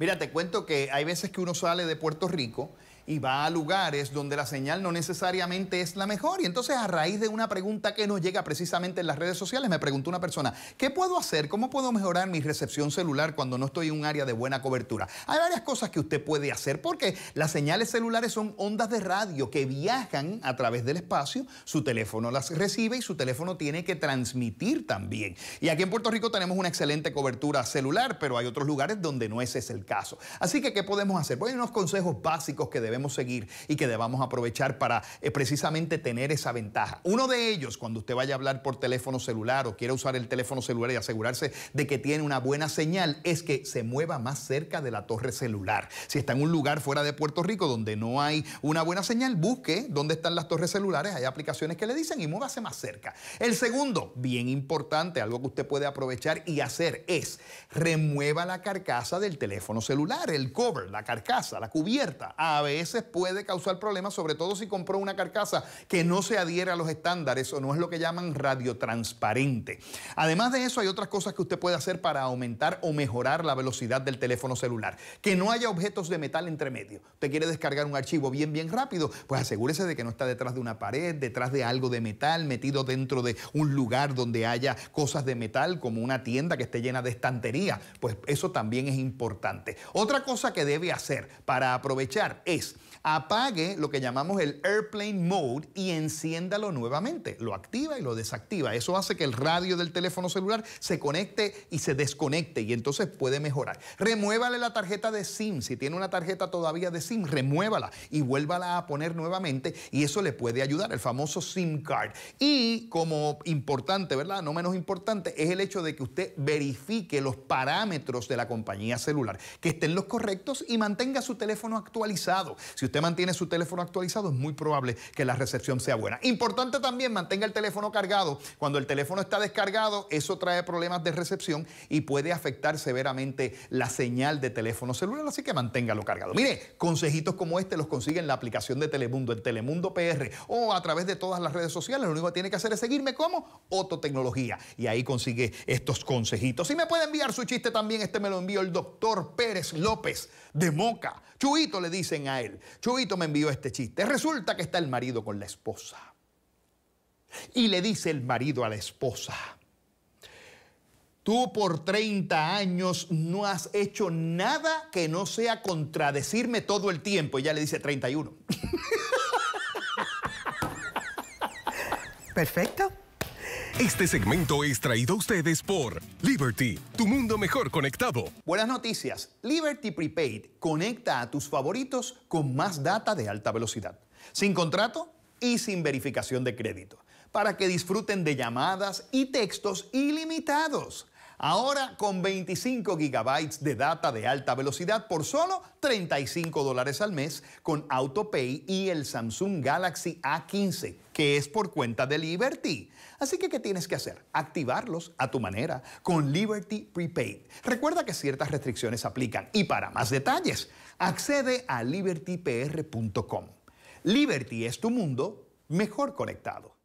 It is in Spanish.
Mira, te cuento que hay veces que uno sale de Puerto Rico y va a lugares donde la señal no necesariamente es la mejor. Y entonces a raíz de una pregunta que nos llega precisamente en las redes sociales, me preguntó una persona, ¿qué puedo hacer? ¿Cómo puedo mejorar mi recepción celular cuando no estoy en un área de buena cobertura? Hay varias cosas que usted puede hacer porque las señales celulares son ondas de radio que viajan a través del espacio, su teléfono las recibe y su teléfono tiene que transmitir también. Y aquí en Puerto Rico tenemos una excelente cobertura celular, pero hay otros lugares donde no ese es el caso. Así que, ¿qué podemos hacer? Bueno, pues hay unos consejos básicos que debemos seguir y que debamos aprovechar para eh, precisamente tener esa ventaja. Uno de ellos, cuando usted vaya a hablar por teléfono celular o quiera usar el teléfono celular y asegurarse de que tiene una buena señal, es que se mueva más cerca de la torre celular. Si está en un lugar fuera de Puerto Rico donde no hay una buena señal, busque dónde están las torres celulares, hay aplicaciones que le dicen y muévase más cerca. El segundo, bien importante, algo que usted puede aprovechar y hacer es remueva la carcasa del teléfono celular, el cover, la carcasa, la cubierta. A veces puede causar problemas, sobre todo si compró una carcasa que no se adhiere a los estándares o no es lo que llaman radiotransparente. Además de eso, hay otras cosas que usted puede hacer para aumentar o mejorar la velocidad del teléfono celular. Que no haya objetos de metal entre medio. Usted quiere descargar un archivo bien, bien rápido, pues asegúrese de que no está detrás de una pared, detrás de algo de metal, metido dentro de un lugar donde haya cosas de metal, como una tienda que esté llena de estantería. Pues eso también es importante. Otra cosa que debe hacer para aprovechar es apague lo que llamamos el airplane mode y enciéndalo nuevamente. Lo activa y lo desactiva. Eso hace que el radio del teléfono celular se conecte y se desconecte y entonces puede mejorar. Remuévale la tarjeta de SIM. Si tiene una tarjeta todavía de SIM, remuévala y vuélvala a poner nuevamente y eso le puede ayudar, el famoso SIM card. Y como importante, ¿verdad? No menos importante, es el hecho de que usted verifique los parámetros de la compañía celular, que estén los correctos y mantenga su teléfono actualizado. Si usted mantiene su teléfono actualizado, es muy probable que la recepción sea buena. Importante también, mantenga el teléfono cargado. Cuando el teléfono está descargado, eso trae problemas de recepción y puede afectar severamente la señal de teléfono celular, así que manténgalo cargado. Mire, consejitos como este los consigue en la aplicación de Telemundo, el Telemundo PR o a través de todas las redes sociales. Lo único que tiene que hacer es seguirme como Ototecnología y ahí consigue estos consejitos. Si me puede enviar su chiste también, este me lo envió el doctor Pérez López de Moca. Chuito le dicen a él. Chubito me envió este chiste. Resulta que está el marido con la esposa. Y le dice el marido a la esposa, tú por 30 años no has hecho nada que no sea contradecirme todo el tiempo. Y ya le dice 31. Perfecto. Este segmento es traído a ustedes por Liberty, tu mundo mejor conectado. Buenas noticias. Liberty Prepaid conecta a tus favoritos con más data de alta velocidad, sin contrato y sin verificación de crédito, para que disfruten de llamadas y textos ilimitados. Ahora con 25 gigabytes de data de alta velocidad por solo 35 dólares al mes con AutoPay y el Samsung Galaxy A15 que es por cuenta de Liberty. Así que, ¿qué tienes que hacer? Activarlos a tu manera con Liberty Prepaid. Recuerda que ciertas restricciones aplican y para más detalles, accede a libertypr.com. Liberty es tu mundo mejor conectado.